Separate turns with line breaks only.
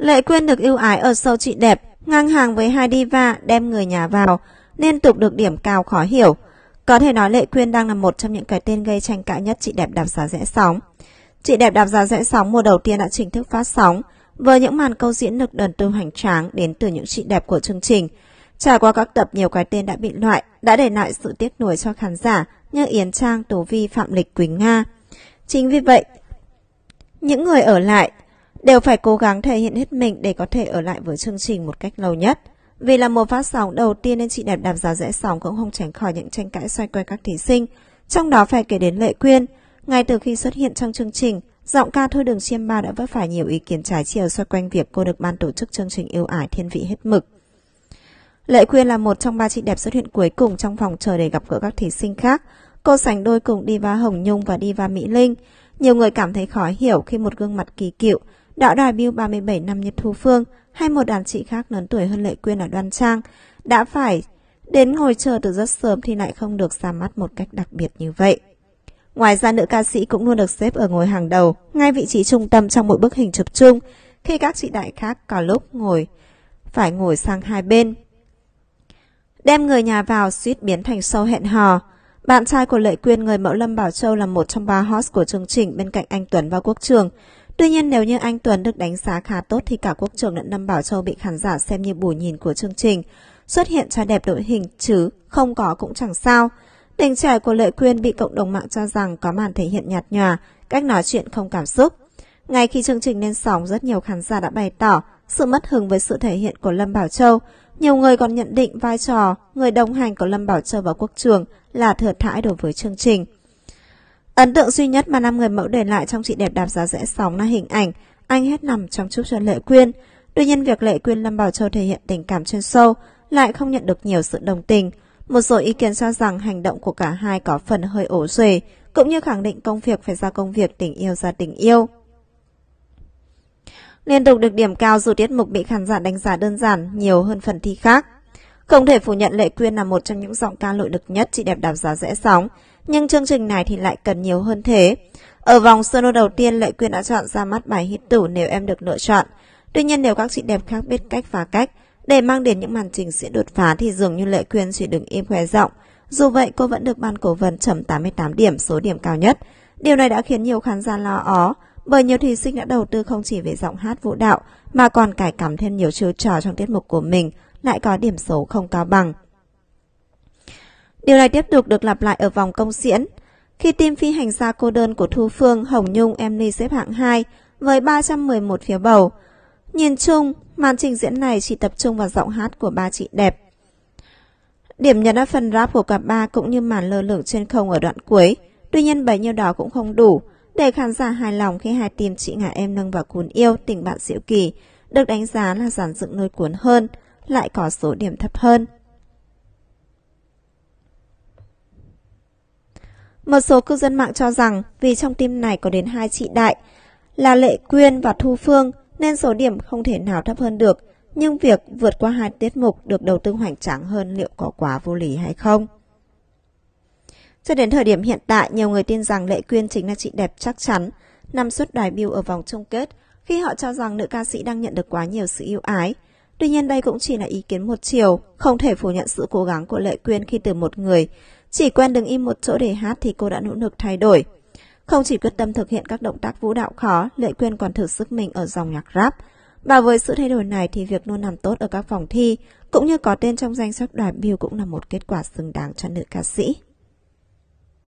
Lệ Quyên được ưu ái ở sâu chị đẹp, ngang hàng với hai diva đem người nhà vào, liên tục được điểm cao khó hiểu. Có thể nói Lệ Quyên đang là một trong những cái tên gây tranh cãi nhất chị đẹp đạp giá rẽ sóng. Chị đẹp đạp giá rẽ sóng mùa đầu tiên đã chính thức phát sóng, với những màn câu diễn lực đần tư hoành tráng đến từ những chị đẹp của chương trình. Trải qua các tập nhiều cái tên đã bị loại, đã để lại sự tiếc nuối cho khán giả như Yến Trang, Tố Vi, Phạm Lịch, Quỳnh Nga. Chính vì vậy, những người ở lại đều phải cố gắng thể hiện hết mình để có thể ở lại với chương trình một cách lâu nhất. Vì là một phát sóng đầu tiên nên chị đẹp đạp giá rẽ sóng cũng không tránh khỏi những tranh cãi xoay quanh các thí sinh, trong đó phải kể đến Lệ Quyên. Ngay từ khi xuất hiện trong chương trình, giọng ca Thôi Đường Chiêm ba đã vấp phải nhiều ý kiến trái chiều xoay quanh việc cô được ban tổ chức chương trình yêu ải thiên vị hết mực. Lệ Quyên là một trong ba chị đẹp xuất hiện cuối cùng trong phòng chờ để gặp gỡ các thí sinh khác. Cô sánh đôi cùng Diva Hồng Nhung và Diva Mỹ Linh. Nhiều người cảm thấy khó hiểu khi một gương mặt kỳ cựu Đạo đài Bill 37 năm Nhật thu Phương hay một đàn chị khác lớn tuổi hơn Lệ Quyên ở Đoan Trang đã phải đến ngồi chờ từ rất sớm thì lại không được ra mắt một cách đặc biệt như vậy. Ngoài ra nữ ca sĩ cũng luôn được xếp ở ngồi hàng đầu, ngay vị trí trung tâm trong mỗi bức hình chụp chung, khi các chị đại khác có lúc ngồi phải ngồi sang hai bên. Đem người nhà vào suýt biến thành sâu hẹn hò. Bạn trai của Lệ Quyên người mẫu Lâm Bảo Châu là một trong ba host của chương trình bên cạnh anh Tuấn và Quốc Trường. Tuy nhiên nếu như anh Tuấn được đánh giá khá tốt thì cả Quốc Trường lẫn Lâm Bảo Châu bị khán giả xem như bù nhìn của chương trình. Xuất hiện cho đẹp đội hình chứ không có cũng chẳng sao. Tình trẻ của Lệ Quyên bị cộng đồng mạng cho rằng có màn thể hiện nhạt nhòa, cách nói chuyện không cảm xúc. Ngay khi chương trình lên sóng, rất nhiều khán giả đã bày tỏ sự mất hứng với sự thể hiện của Lâm Bảo Châu. Nhiều người còn nhận định vai trò người đồng hành của Lâm Bảo Châu và Quốc Trường là thừa thãi đối với chương trình. Ấn tượng duy nhất mà năm người mẫu để lại trong chị đẹp đạp giá rẽ sóng là hình ảnh anh hết nằm trong chúc cho Lệ Quyên. Tuy nhiên việc Lệ Quyên Lâm Bảo Châu thể hiện tình cảm trên sâu lại không nhận được nhiều sự đồng tình. Một số ý kiến cho rằng hành động của cả hai có phần hơi ổ xuề, cũng như khẳng định công việc phải ra công việc, tình yêu ra tình yêu. Liên tục được điểm cao dù tiết mục bị khán giả đánh giá đơn giản nhiều hơn phần thi khác. Không thể phủ nhận Lệ Quyên là một trong những giọng ca nội lực nhất chị đẹp đạp giá rẽ sóng, nhưng chương trình này thì lại cần nhiều hơn thế. Ở vòng solo đầu tiên, Lệ Quyên đã chọn ra mắt bài hit tủ nếu em được lựa chọn. Tuy nhiên nếu các chị đẹp khác biết cách phá cách, để mang đến những màn trình diễn đột phá thì dường như Lệ Quyên chỉ đứng im khoe giọng. Dù vậy, cô vẫn được ban cổ phần chấm 88 điểm, số điểm cao nhất. Điều này đã khiến nhiều khán giả lo ó, bởi nhiều thí sinh đã đầu tư không chỉ về giọng hát vũ đạo mà còn cải cắm thêm nhiều chiêu trò trong tiết mục của mình lại có điểm số không cao bằng. Điều này tiếp tục được lặp lại ở vòng công diễn. Khi team phi hành gia cô đơn của Thu Phương, Hồng Nhung, em Emily xếp hạng 2 với 311 phiếu bầu. Nhìn chung, màn trình diễn này chỉ tập trung vào giọng hát của ba chị đẹp. Điểm nhấn ở phần rap của cả ba cũng như màn lơ lửng trên không ở đoạn cuối. Tuy nhiên bấy nhiêu đó cũng không đủ để khán giả hài lòng khi hai team chị ngả em nâng và cuốn yêu tình bạn diệu kỳ được đánh giá là giản dựng nơi cuốn hơn lại có số điểm thấp hơn. Một số cư dân mạng cho rằng vì trong team này có đến hai chị đại là Lệ Quyên và Thu Phương nên số điểm không thể nào thấp hơn được, nhưng việc vượt qua hai tiết mục được đầu tư hoành tráng hơn liệu có quá vô lý hay không? Cho đến thời điểm hiện tại, nhiều người tin rằng Lệ Quyên chính là chị đẹp chắc chắn, nằm suất đài biểu ở vòng chung kết khi họ cho rằng nữ ca sĩ đang nhận được quá nhiều sự yêu ái, Tuy nhiên đây cũng chỉ là ý kiến một chiều, không thể phủ nhận sự cố gắng của Lệ Quyên khi từ một người chỉ quen đứng im một chỗ để hát thì cô đã nỗ lực thay đổi. Không chỉ quyết tâm thực hiện các động tác vũ đạo khó, Lệ Quyên còn thử sức mình ở dòng nhạc rap. Và với sự thay đổi này thì việc luôn làm tốt ở các phòng thi cũng như có tên trong danh sách đại biểu cũng là một kết quả xứng đáng cho nữ ca sĩ.